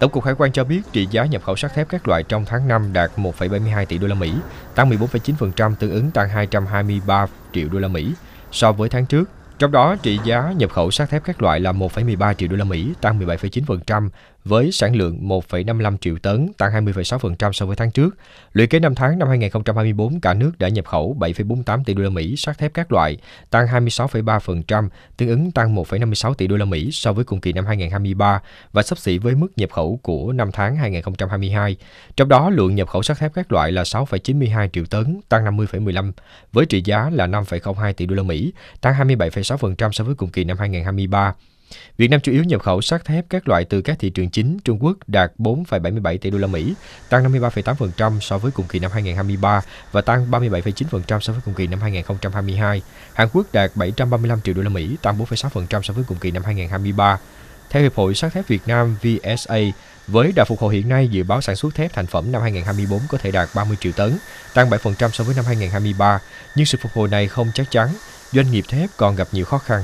Tổng cục Hải quan cho biết trị giá nhập khẩu sắt thép các loại trong tháng 5 đạt 1,72 tỷ đô la Mỹ, tăng 14,9% tương ứng tăng 223 triệu đô la Mỹ so với tháng trước. Trong đó, trị giá nhập khẩu sắt thép các loại là 1,13 triệu đô la Mỹ, tăng 17,9% với sản lượng 1,55 triệu tấn, tăng 20,6% so với tháng trước. Lũy kế 5 tháng năm 2024, cả nước đã nhập khẩu 7,48 tỷ đô la Mỹ sắt thép các loại, tăng 26,3%, tương ứng tăng 1,56 tỷ đô la Mỹ so với cùng kỳ năm 2023 và sắp xỉ với mức nhập khẩu của năm tháng 2022. Trong đó, lượng nhập khẩu sắt thép các loại là 6,92 triệu tấn, tăng 50,15 với trị giá là 5,02 tỷ đô la Mỹ, tăng 27,6% so với cùng kỳ năm 2023. Việt Nam chủ yếu nhập khẩu sắt thép các loại từ các thị trường chính Trung Quốc đạt 4,77 tỷ đô la Mỹ, tăng 53,8% so với cùng kỳ năm 2023 và tăng 37,9% so với cùng kỳ năm 2022. Hàn Quốc đạt 735 triệu đô la Mỹ, tăng 4,6% so với cùng kỳ năm 2023. Theo Hiệp hội Sắt thép Việt Nam VSA, với đà phục hồi hiện nay, dự báo sản xuất thép thành phẩm năm 2024 có thể đạt 30 triệu tấn, tăng 7% so với năm 2023, nhưng sự phục hồi này không chắc chắn, doanh nghiệp thép còn gặp nhiều khó khăn